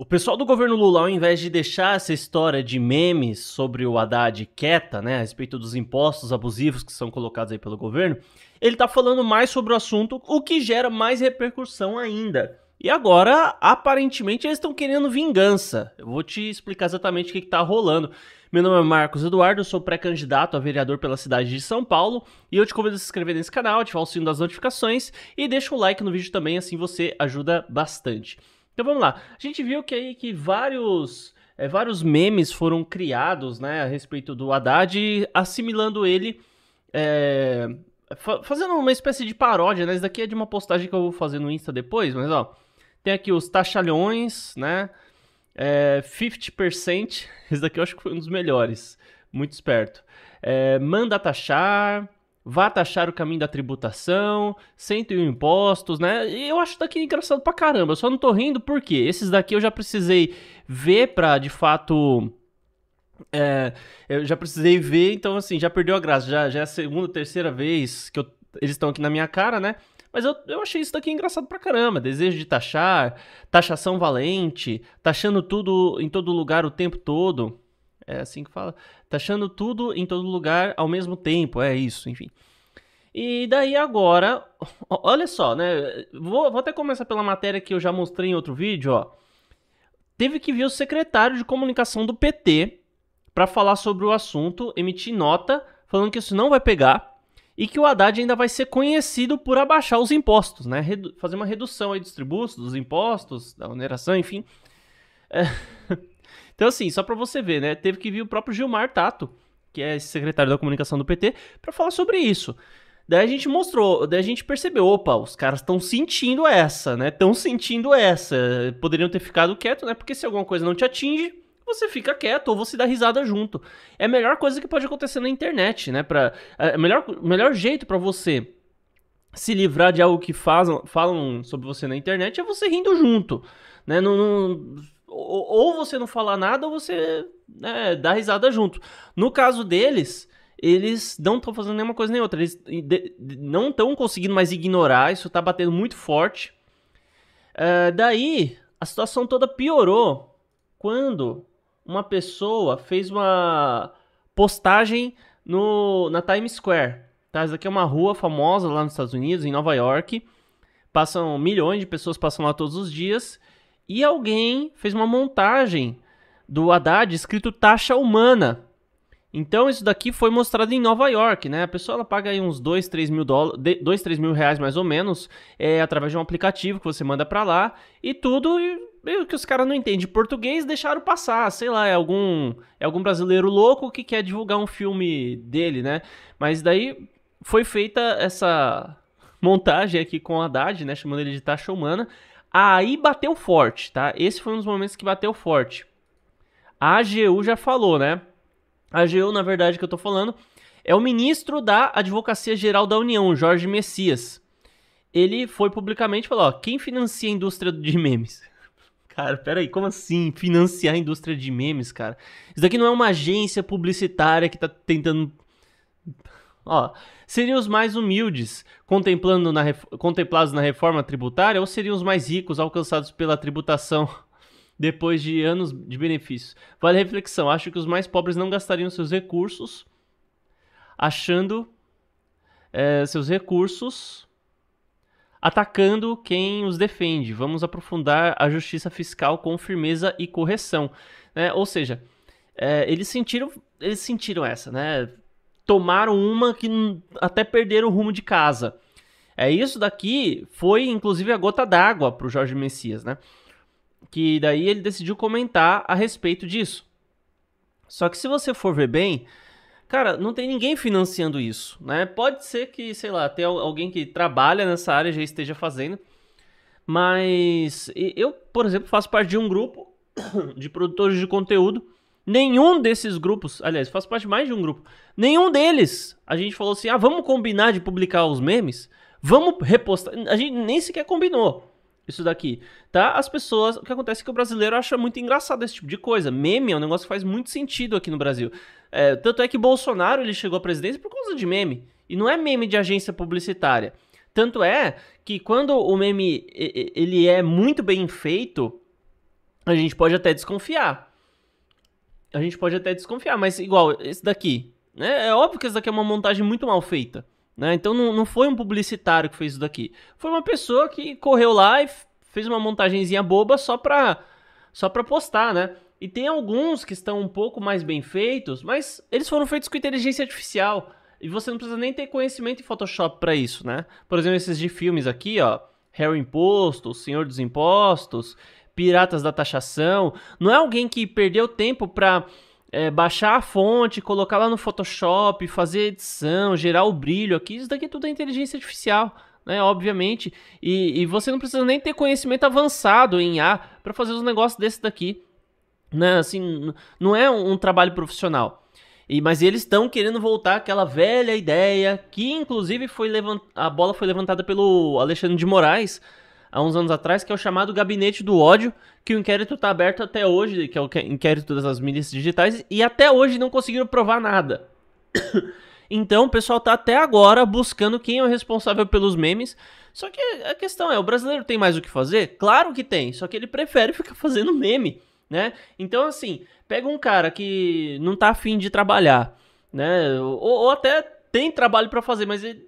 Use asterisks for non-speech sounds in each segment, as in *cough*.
O pessoal do governo Lula, ao invés de deixar essa história de memes sobre o Haddad quieta, né, a respeito dos impostos abusivos que são colocados aí pelo governo, ele tá falando mais sobre o assunto, o que gera mais repercussão ainda. E agora, aparentemente, eles estão querendo vingança. Eu vou te explicar exatamente o que está rolando. Meu nome é Marcos Eduardo, eu sou pré-candidato a vereador pela cidade de São Paulo e eu te convido a se inscrever nesse canal, ativar o sino das notificações e deixa um like no vídeo também, assim você ajuda bastante. Então vamos lá. A gente viu que aí que vários é, vários memes foram criados, né, a respeito do Haddad, assimilando ele, é, fa fazendo uma espécie de paródia, né? Isso daqui é de uma postagem que eu vou fazer no Insta depois, mas ó, tem aqui os taxalhões, né? É, eh, 50%, *laughs* esse daqui eu acho que foi um dos melhores, muito esperto. É, manda taxar, vá taxar o caminho da tributação, cento e impostos, né? E eu acho isso daqui engraçado pra caramba. Eu só não tô rindo porque esses daqui eu já precisei ver pra, de fato... É, eu já precisei ver, então assim, já perdeu a graça. Já, já é a segunda, terceira vez que eu, eles estão aqui na minha cara, né? Mas eu, eu achei isso daqui engraçado pra caramba. Desejo de taxar, taxação valente, taxando tudo em todo lugar o tempo todo. É assim que fala. Taxando tudo em todo lugar ao mesmo tempo. É isso, enfim. E daí agora, olha só, né? Vou, vou até começar pela matéria que eu já mostrei em outro vídeo, ó. Teve que vir o secretário de comunicação do PT para falar sobre o assunto, emitir nota falando que isso não vai pegar e que o Haddad ainda vai ser conhecido por abaixar os impostos, né? Redu fazer uma redução aí dos tributos, dos impostos, da oneração, enfim. É... *laughs* então, assim, só para você ver, né? Teve que vir o próprio Gilmar Tato, que é secretário da comunicação do PT, para falar sobre isso. Daí a gente mostrou, daí a gente percebeu, opa, os caras estão sentindo essa, né? Estão sentindo essa. Poderiam ter ficado quieto, né? Porque se alguma coisa não te atinge, você fica quieto ou você dá risada junto. É a melhor coisa que pode acontecer na internet, né? Pra, é, é o melhor, melhor jeito para você se livrar de algo que faz falam sobre você na internet é você rindo junto, né? Não, não, ou, ou você não falar nada ou você né, dá risada junto. No caso deles, eles não estão fazendo nenhuma coisa nem outra. Eles não estão conseguindo mais ignorar, isso está batendo muito forte. Uh, daí, a situação toda piorou quando uma pessoa fez uma postagem no, na Times Square. Tá? Isso aqui é uma rua famosa lá nos Estados Unidos, em Nova York. Passam milhões de pessoas passam lá todos os dias. E alguém fez uma montagem do Haddad escrito taxa humana então isso daqui foi mostrado em Nova York, né? A pessoa ela paga aí uns 2, 3 mil, dólares, 3 mil reais mais ou menos, é, através de um aplicativo que você manda para lá, e tudo e, que os caras não entendem português deixaram passar, sei lá, é algum, é algum brasileiro louco que quer divulgar um filme dele, né? Mas daí foi feita essa montagem aqui com o Haddad, né? Chamando ele de taxa humana. Aí bateu forte, tá? Esse foi um dos momentos que bateu forte. A AGU já falou, né? A AGU, na verdade, que eu estou falando, é o ministro da Advocacia Geral da União, Jorge Messias. Ele foi publicamente falar, ó, quem financia a indústria de memes? *laughs* Cara, peraí, como assim financiar a indústria de memes, cara? Isso daqui não é uma agência publicitária que está tentando... *laughs* Ó, seriam os mais humildes contemplando na, contemplados na reforma tributária ou seriam os mais ricos alcançados pela tributação depois de anos de benefícios. Vale a reflexão: acho que os mais pobres não gastariam seus recursos achando é, seus recursos atacando quem os defende. Vamos aprofundar a justiça fiscal com firmeza e correção. Né? Ou seja, é, eles sentiram eles sentiram essa, né? Tomaram uma que até perderam o rumo de casa. É isso daqui foi inclusive a gota d'água para o Jorge Messias, né? que daí ele decidiu comentar a respeito disso. Só que se você for ver bem, cara, não tem ninguém financiando isso, né? Pode ser que, sei lá, até alguém que trabalha nessa área já esteja fazendo, mas eu, por exemplo, faço parte de um grupo *coughs* de produtores de conteúdo. Nenhum desses grupos, aliás, faço parte de mais de um grupo. Nenhum deles, a gente falou assim: "Ah, vamos combinar de publicar os memes, vamos repostar". A gente nem sequer combinou isso daqui, tá? As pessoas, o que acontece é que o brasileiro acha muito engraçado esse tipo de coisa. Meme é um negócio que faz muito sentido aqui no Brasil. É, tanto é que Bolsonaro ele chegou à presidência por causa de meme e não é meme de agência publicitária. Tanto é que quando o meme ele é muito bem feito, a gente pode até desconfiar. A gente pode até desconfiar, mas igual esse daqui, né? É óbvio que esse daqui é uma montagem muito mal feita. Né? Então não, não foi um publicitário que fez isso daqui. Foi uma pessoa que correu lá e fez uma montagenzinha boba só pra, só pra postar, né? E tem alguns que estão um pouco mais bem feitos, mas eles foram feitos com inteligência artificial. E você não precisa nem ter conhecimento em Photoshop para isso, né? Por exemplo, esses de filmes aqui, ó. Harry Imposto, Senhor dos Impostos, Piratas da Taxação. Não é alguém que perdeu tempo pra é, baixar a fonte, colocar lá no Photoshop, fazer edição, gerar o brilho aqui, isso daqui é tudo é inteligência artificial, né? Obviamente. E, e você não precisa nem ter conhecimento avançado em A para fazer os um negócios desse daqui. Né? Assim, não é um, um trabalho profissional. E, mas eles estão querendo voltar àquela velha ideia que, inclusive, foi levant... a bola foi levantada pelo Alexandre de Moraes há uns anos atrás, que é o chamado Gabinete do Ódio, que o inquérito está aberto até hoje, que é o inquérito das milícias digitais, e até hoje não conseguiram provar nada. *coughs* Então o pessoal tá até agora buscando quem é o responsável pelos memes. Só que a questão é, o brasileiro tem mais o que fazer? Claro que tem, só que ele prefere *laughs* ficar fazendo meme, né? Então assim, pega um cara que não tá afim de trabalhar, né? Ou, ou até tem trabalho para fazer, mas ele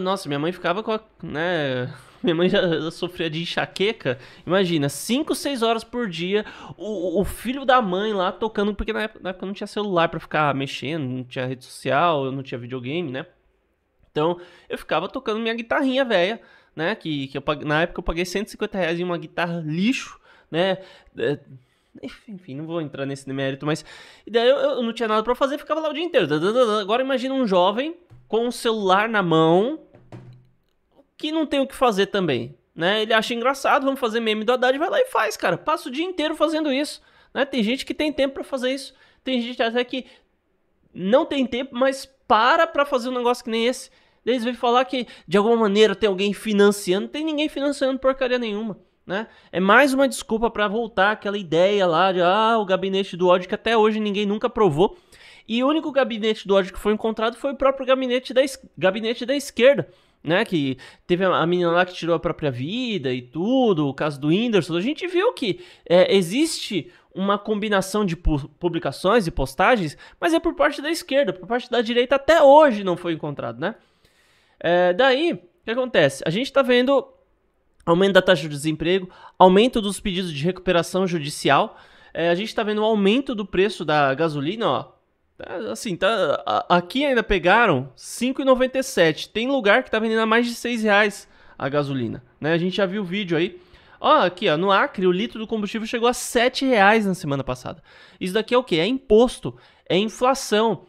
Nossa, minha mãe ficava com a. Né? *laughs* Minha mãe já sofria de enxaqueca. Imagina, 5, 6 horas por dia, o, o, filho da mãe lá tocando, porque na época, na época não tinha celular para ficar mexendo, não tinha rede social, não tinha videogame, né? Então eu ficava tocando minha guitarrinha velha, né? Que, que eu, na época eu paguei 150 reais em uma guitarra lixo, né? É, enfim, não vou entrar nesse mérito, mas. E daí eu, eu não tinha nada para fazer, ficava lá o dia inteiro. Agora imagina um jovem com o um celular na mão que não tem o que fazer também. Né? Ele acha engraçado, vamos fazer meme do Haddad, vai lá e faz, cara. Passa o dia inteiro fazendo isso. Né? Tem gente que tem tempo para fazer isso. Tem gente até que não tem tempo, mas para pra fazer um negócio que nem esse. Eles vêm falar que de alguma maneira tem alguém financiando. Não tem ninguém financiando porcaria nenhuma. Né? É mais uma desculpa para voltar aquela ideia lá de ah, o gabinete do ódio que até hoje ninguém nunca provou. E o único gabinete do ódio que foi encontrado foi o próprio gabinete da, gabinete da esquerda, né? Que teve a menina lá que tirou a própria vida e tudo, o caso do Whindersson. A gente viu que é, existe uma combinação de publicações e postagens, mas é por parte da esquerda, por parte da direita até hoje não foi encontrado, né? É, daí, o que acontece? A gente está vendo aumento da taxa de desemprego, aumento dos pedidos de recuperação judicial. É, a gente está vendo um aumento do preço da gasolina, ó. Tá, assim, tá, aqui ainda pegaram 5,97. Tem lugar que tá vendendo a mais de R$ reais a gasolina. Né? A gente já viu o vídeo aí. Ó, aqui, ó, no Acre, o litro do combustível chegou a R$ reais na semana passada. Isso daqui é o quê? É imposto, é inflação.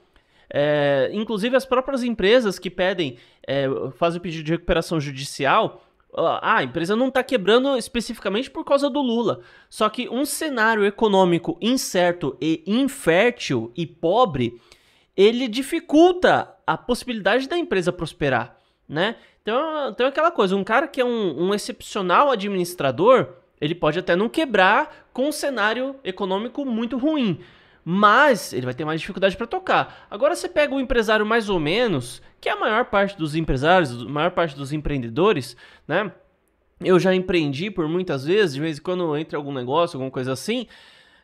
É, inclusive as próprias empresas que pedem, é, fazem o pedido de recuperação judicial, ah, a empresa não está quebrando especificamente por causa do Lula. Só que um cenário econômico incerto e infértil e pobre, ele dificulta a possibilidade da empresa prosperar, né? Então, então é aquela coisa, um cara que é um, um excepcional administrador, ele pode até não quebrar com um cenário econômico muito ruim mas ele vai ter mais dificuldade para tocar. Agora você pega o empresário mais ou menos, que é a maior parte dos empresários, a maior parte dos empreendedores, né? Eu já empreendi por muitas vezes, de vez em quando entra algum negócio, alguma coisa assim.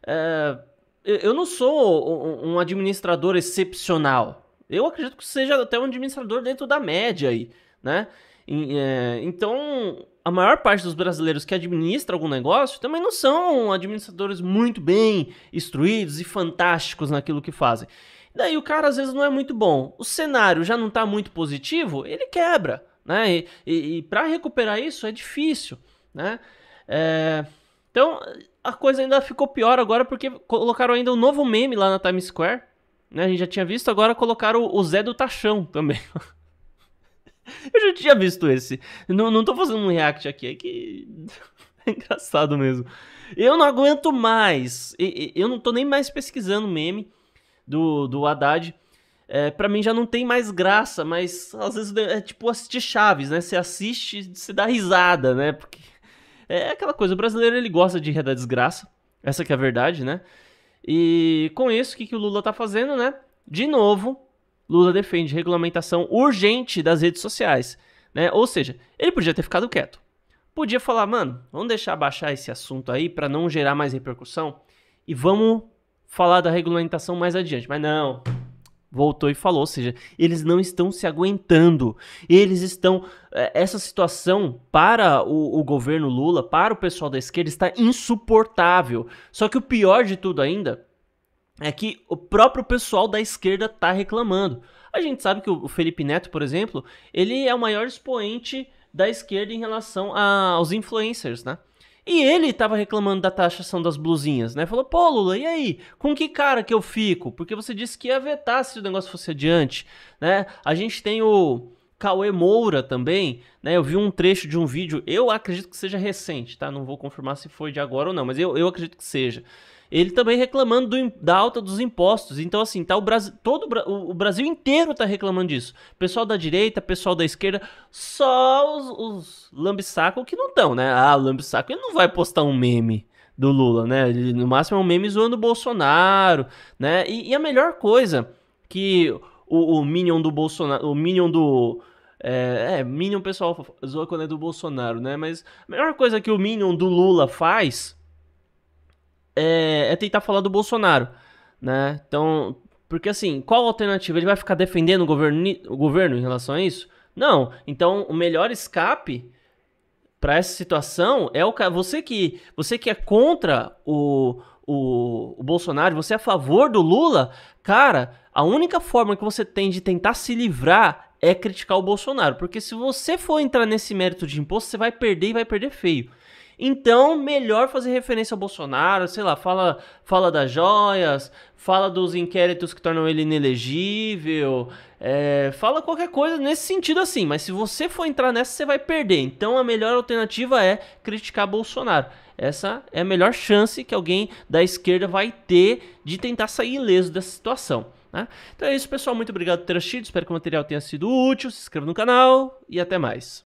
É, eu não sou um administrador excepcional. Eu acredito que seja até um administrador dentro da média aí, né? É, então, a maior parte dos brasileiros que administra algum negócio também não são administradores muito bem instruídos e fantásticos naquilo que fazem. Daí o cara às vezes não é muito bom. O cenário já não está muito positivo, ele quebra, né? E, e, e para recuperar isso é difícil, né? É... Então a coisa ainda ficou pior agora porque colocaram ainda um novo meme lá na Times Square, né? A gente já tinha visto, agora colocaram o Zé do Tachão também. *laughs* *laughs* Eu já tinha visto esse. Não, não tô fazendo um react aqui, é que. *laughs* É engraçado mesmo. Eu não aguento mais. Eu não tô nem mais pesquisando meme do, do Haddad. É, para mim já não tem mais graça, mas às vezes é tipo assistir Chaves, né? Você assiste, se dá risada, né? Porque é aquela coisa, o brasileiro ele gosta de rir da desgraça. Essa que é a verdade, né? E com isso, o que, que o Lula tá fazendo, né? De novo, Lula defende regulamentação urgente das redes sociais. Né? Ou seja, ele podia ter ficado quieto. Podia falar, mano, vamos deixar baixar esse assunto aí para não gerar mais repercussão e vamos falar da regulamentação mais adiante. Mas não, voltou e falou, ou seja, eles não estão se aguentando. Eles estão. É, essa situação para o, o, governo Lula, para o pessoal da esquerda, está insuportável. Só que o pior de tudo ainda é que o próprio pessoal da esquerda está reclamando. A gente sabe que o Felipe Neto, por exemplo, ele é o maior expoente da esquerda em relação a, aos influencers, né? E ele estava reclamando da taxação das blusinhas, né? Falou, pô, Lula, e aí? Com que cara que eu fico? Porque você disse que ia vetar se o negócio fosse adiante, né? A gente tem o Cauê Moura também, né? Eu vi um trecho de um vídeo, eu acredito que seja recente, tá? Não vou confirmar se foi de agora ou não, mas eu, eu acredito que seja ele também reclamando do, da alta dos impostos. Então, assim, tá o Brasil, todo o, o Brasil inteiro tá reclamando disso. Pessoal da direita, pessoal da esquerda, só os, os que não estão, né? Ah, o lambissaco, ele não vai postar um meme do Lula, né? Ele, no máximo é um meme zoando o Bolsonaro, né? E, e a melhor coisa que o, o Minion do Bolsonaro, o Minion do... É, é, Minion, pessoal, zoa quando é do Bolsonaro, né? Mas a melhor coisa que o Minion do Lula faz é, é tentar falar do Bolsonaro, né? Então, porque assim, qual a alternativa? Ele vai ficar defendendo o governo, o governo em relação a isso? Não. Então, o melhor escape para essa situação é o você que você que é contra o, o, o Bolsonaro, você é a favor do Lula, cara, a única forma que você tem de tentar se livrar é criticar o Bolsonaro, porque se você for entrar nesse mérito de imposto, você vai perder e vai perder feio. Então, melhor fazer referência ao Bolsonaro, sei lá, fala, fala das joias, fala dos inquéritos que tornam ele inelegível, é, fala qualquer coisa nesse sentido assim, mas se você for entrar nessa, você vai perder. Então, a melhor alternativa é criticar Bolsonaro. Essa é a melhor chance que alguém da esquerda vai ter de tentar sair ileso dessa situação. Né? Então é isso, pessoal. Muito obrigado por ter assistido. Espero que o material tenha sido útil. Se inscreva no canal e até mais.